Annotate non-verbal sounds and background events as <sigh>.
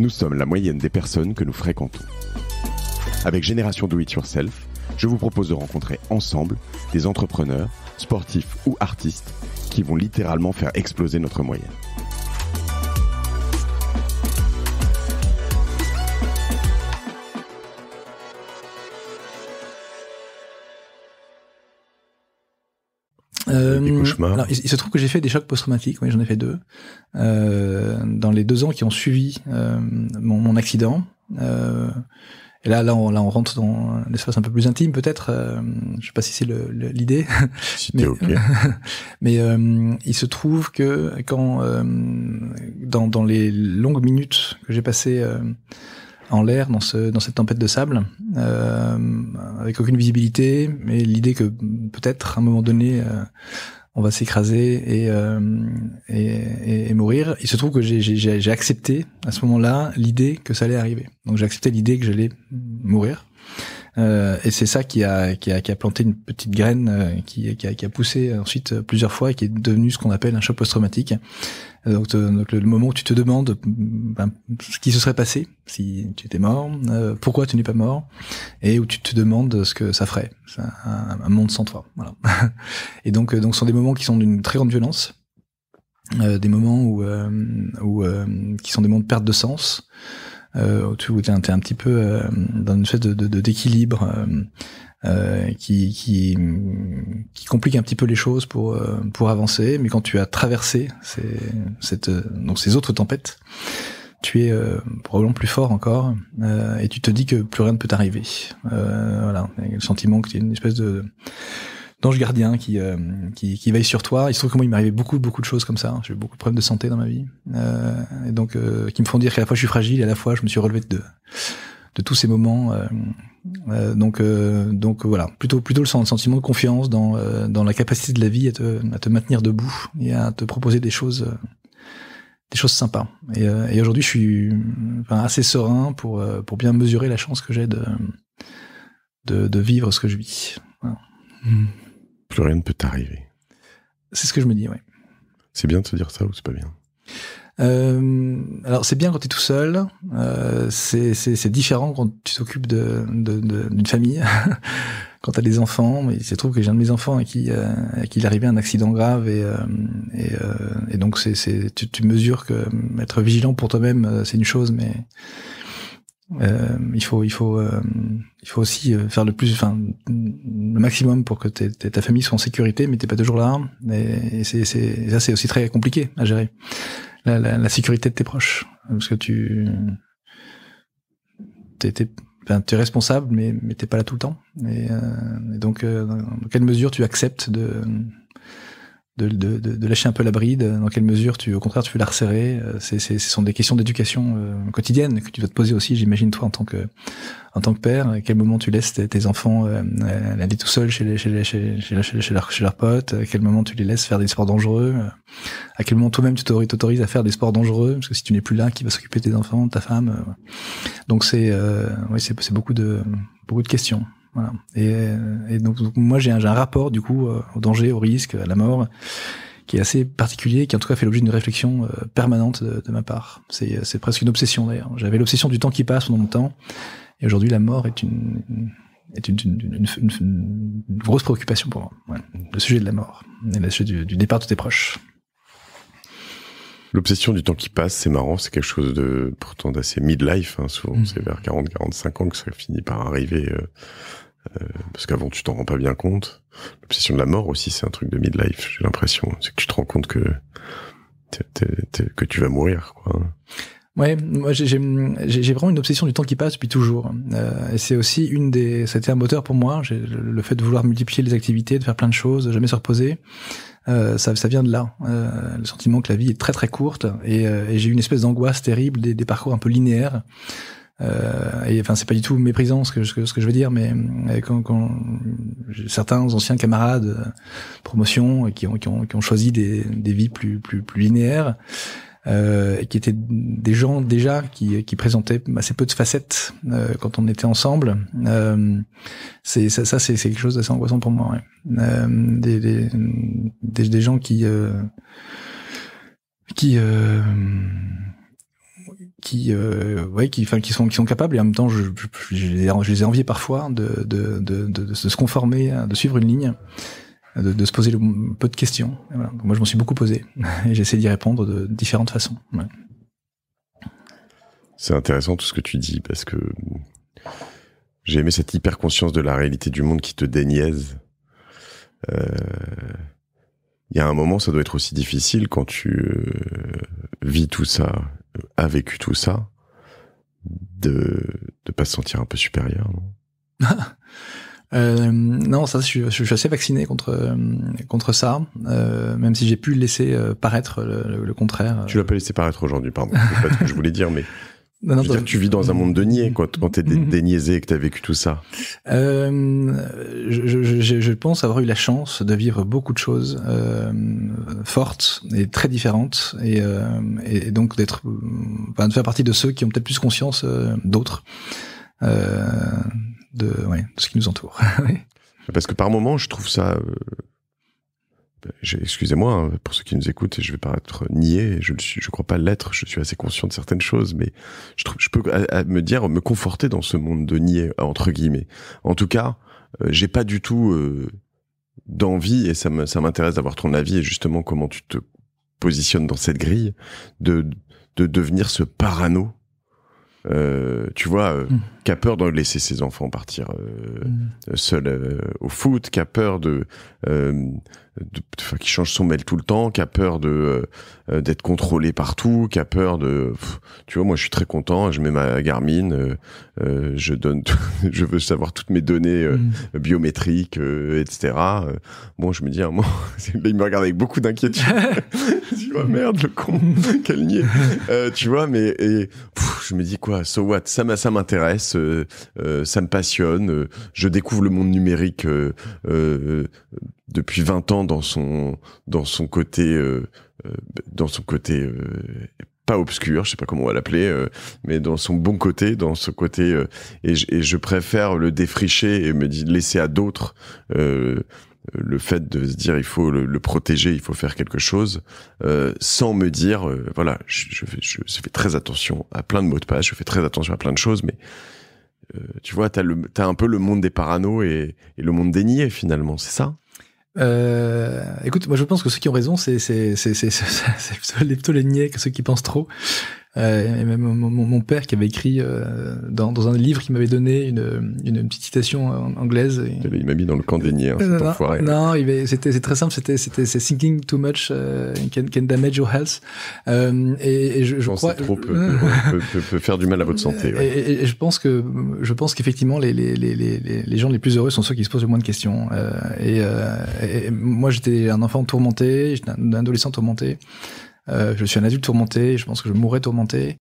nous sommes la moyenne des personnes que nous fréquentons. Avec Génération Do It Yourself, je vous propose de rencontrer ensemble des entrepreneurs, sportifs ou artistes qui vont littéralement faire exploser notre moyenne. Euh, alors, il, se trouve que j'ai fait des chocs post-traumatiques, j'en ai fait deux. Euh, dans les deux ans qui ont suivi euh, mon, mon, accident. Euh, et là, là on, là, on rentre dans l'espace un peu plus intime, peut-être. je sais pas si c'est l'idée. mais, <laughs> il se trouve que quand dans, dans les longues minutes que j'ai passées en l'air dans, cette tempête de sable, euh, avec aucune visibilité, mais l'idée que peut-être à un moment donné, euh, on va s'écraser euh, et, et, et, mourir. Il se trouve que j'ai accepté à ce moment-là l'idée que ça allait arriver. Donc j'ai accepté l'idée que j'allais mourir. Euh, et c'est ça qui a, qui a, qui, a, planté une petite graine euh, qui, qui, a, qui a poussé ensuite euh, plusieurs fois et qui est devenu ce qu'on appelle un choc post-traumatique. Donc, le, moment où tu te demandes mm, ben, ce qui se serait passé si tu étais mort, pourquoi tu n'es pas mort, et où tu te demandes ce que ça ferait. un, monde sans toi. Voilà. <laughs> et donc, donc ce sont des moments qui sont d'une très grande violence. des moments où, où qui sont des moments de perte de sens, euh, tu es, un petit peu euh, dans une espèce de d'équilibre euh, euh, qui, qui, qui complique un petit peu les choses pour euh, pour avancer. Mais quand tu as traversé ces, cette, donc ces autres tempêtes, tu es probablement plus fort encore et tu te dis que plus rien ne peut t'arriver. voilà, le sentiment que tu es une espèce de d'ange gardien euh, qui, qui, veille sur toi. Il se trouve que moi, il m'arrivait beaucoup, beaucoup de choses comme ça. J'ai eu beaucoup de problèmes de santé dans ma vie, euh, et donc euh, qui me font dire qu'à la fois je suis fragile, et à la fois je me suis relevé de de tous ces moments. donc, donc voilà, plutôt plutôt le sentiment de confiance dans dans la capacité de la vie à te, à te maintenir debout et à te proposer des choses des choses sympas. Et, aujourd'hui, je suis assez serein pour pour bien mesurer la chance que j'ai de, de, vivre ce que je vis. Voilà. Mmh. Plus rien ne peut t'arriver. C'est ce que je me dis, oui. C'est bien de se dire ça ou c'est pas bien euh, alors c'est bien quand tu es tout seul, euh, c'est différent quand tu t'occupes d'une de, famille, <laughs> quand tu as des enfants. Il se trouve que j'ai un de mes enfants à qui, euh, qui il arrivait un accident grave et, donc c'est tu, tu mesures que être vigilant pour toi-même c'est une chose, mais euh, il faut, il faut, euh, il faut aussi euh, faire le plus, enfin, le maximum pour que ta famille soit en sécurité, mais t'es pas toujours là. Et, c'est, ça, c'est aussi très compliqué à gérer. La, la, la, sécurité de tes proches, parce que tu, t'es, responsable, mais, mais t'es pas là tout le temps. Et, euh, et donc, dans quelle mesure tu acceptes de, de, de, de, lâcher un peu la bride euh, Dans quelle mesure, tu, au contraire, tu veux la resserrer euh, c'est, c'est, Ce sont des questions d'éducation euh, quotidienne que tu dois te poser aussi, j'imagine, toi, en tant que, en tant que père. À quel moment tu laisses tes, enfants euh, aller tout seul chez, chez, chez, chez, chez, leurs, potes À quel moment tu les laisses faire des sports dangereux À quel moment toi-même tu t'autorises à faire des sports dangereux Parce que si tu n'es plus là, qui va s'occuper de tes enfants, de ta femme Donc c'est, oui, c'est, c'est beaucoup, de, beaucoup de questions. Voilà. Et, donc, moi j'ai un, rapport du coup euh, au danger, au risque, à la mort, qui est assez particulier, qui en tout cas fait l'objet d'une réflexion euh, permanente de, ma part. Euh, c'est presque une obsession d'ailleurs. J'avais l'obsession du temps qui passe pendant temps et aujourd'hui la mort est une, une, une, grosse préoccupation pour moi. Le sujet de la mort et le sujet du départ de tes proches. L'obsession du temps qui passe, c'est marrant, c'est quelque chose de pourtant d'assez mid Hein, souvent, mmh. c'est vers 40-45 ans que ça finit par arriver, euh, euh, parce qu'avant tu t'en rends pas bien compte. L'obsession de la mort aussi, c'est un truc de mid-life, J'ai l'impression, c'est que tu te rends compte que que tu vas mourir. Quoi. Ouais, moi j'ai vraiment une obsession du temps qui passe depuis toujours. Euh, et c'est aussi une des, c'était un moteur pour moi, le fait de vouloir multiplier les activités, de faire plein de choses, de jamais se reposer. Euh, ça, ça, vient de là, euh, le sentiment que la vie est très très courte et, euh, et j'ai eu une espèce d'angoisse terrible des, parcours un peu linéaires. Euh, et enfin, c'est pas du tout méprisant ce que, ce que, je veux dire, mais quand, quand certains anciens camarades promotion qui ont, qui ont, qui ont choisi des, des vies plus, plus, plus linéaires, euh, qui étaient des gens déjà qui, qui présentaient assez peu de facettes euh, quand on était ensemble. Euh, c'est ça, ça c'est quelque chose d'assez angoissant pour moi. Ouais. Euh, des, des, des, gens qui qui qui ouais qui enfin qui sont qui sont capables et en même temps je, je, les ai enviés parfois de de, de de, de se conformer de suivre une ligne de, se poser le, peu de questions. moi, je m'en suis beaucoup posé <laughs> et j'essaie d'y répondre de différentes façons. C'est intéressant tout ce que tu dis parce que j'ai aimé cette hyper conscience de la réalité du monde qui te déniaise. Euh, il y a un moment, ça doit être aussi difficile quand tu euh, vis tout ça, euh, as vécu tout ça, de ne pas se sentir un peu supérieur. <laughs> Euh, non, ça, je, suis assez vacciné contre euh, contre ça, euh, même si j'ai pu laisser euh, paraître le, contraire. Tu l'as pas laissé paraître aujourd'hui, pardon. C'est pas ce que je voulais dire, mais. <laughs> Non, non, tu vis dans un monde de niais quand, tu t'es mm-hmm. déniaisé et que t'as vécu tout ça. Euh, je, pense avoir eu la chance de vivre beaucoup de choses fortes et très différentes et, et donc d'être, enfin, de faire partie de ceux qui ont peut-être plus conscience d'autres de, ce qui nous entoure. <laughs> Parce que par moment, je trouve ça. Euh, ben, excusez-moi hein, pour ceux qui nous écoutent, je vais pas être nié, je ne je crois pas l'être, je suis assez conscient de certaines choses, mais je, peux me dire, me conforter dans ce monde de nier entre guillemets. En tout cas, euh, j'ai pas du tout euh, d'envie, et ça m'intéresse d'avoir ton avis, et justement comment tu te positionnes dans cette grille, de, devenir ce parano. tu vois. Hmm qui a peur de laisser ses enfants partir euh, mm. seul euh, au foot, qui a peur de, euh, qui change son mail tout le temps, qui a peur de euh, d'être contrôlé partout, qui a peur de, tu vois, moi je suis très content, je mets ma Garmin, je donne, <laughs> je veux savoir toutes mes données mm. biométriques, etc. Bon, je me dis, un <laughs> il me regarde avec beaucoup d'inquiétude. tu <laughs> vois, oh, merde, le con, quel niais. tu vois, mais je me dis quoi, so what, ça m'intéresse euh, euh, ça me passionne. Euh, je découvre le monde numérique depuis 20 ans dans son dans son côté dans son côté pas obscur, je sais pas comment on va l'appeler, mais dans son bon côté, dans ce côté, et, et, je préfère le défricher et me laisser à d'autres le fait de se dire il faut le, protéger, il faut faire quelque chose, sans me dire voilà, je, je, je fais très attention à plein de mots de passe, je fais très attention à plein de choses, mais euh, tu vois, t'as le, un peu le monde des parano et, le monde des niais finalement, c'est ça euh, écoute, moi je pense que ceux qui ont raison, c'est <laughs> plutôt les niais que ceux qui pensent trop. Euh, et même mon, mon, père qui avait écrit euh, dans, dans, un livre qu'il m'avait donné une, une, petite citation euh, anglaise. Eh ben, il m'a mis dans le camp des niais, hein, non, Non, c'était très simple, c'était thinking too much can, damage your health. et, je, je, je trop <laughs> peut, peut, faire du mal à votre santé. Et, je pense que je pense qu'effectivement les, les, les, les, gens les plus heureux sont ceux qui se posent le moins de questions. et, moi j'étais un enfant tourmenté, j'étais un adolescent tourmenté. Euh, je suis un adulte tourmenté, je pense que je mourrai tourmenté.